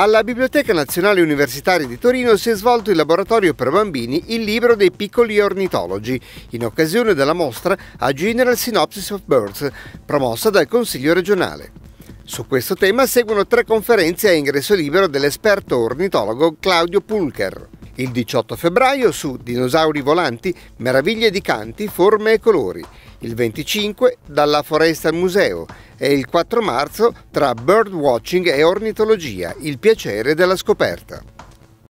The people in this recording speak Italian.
Alla Biblioteca Nazionale Universitaria di Torino si è svolto il laboratorio per bambini Il libro dei piccoli ornitologi, in occasione della mostra A General Synopsis of Birds, promossa dal Consiglio regionale. Su questo tema seguono tre conferenze a ingresso libero dell'esperto ornitologo Claudio Pulcher. Il 18 febbraio su Dinosauri volanti, meraviglie di canti, forme e colori il 25 dalla foresta al museo e il 4 marzo tra Bird Watching e ornitologia, il piacere della scoperta.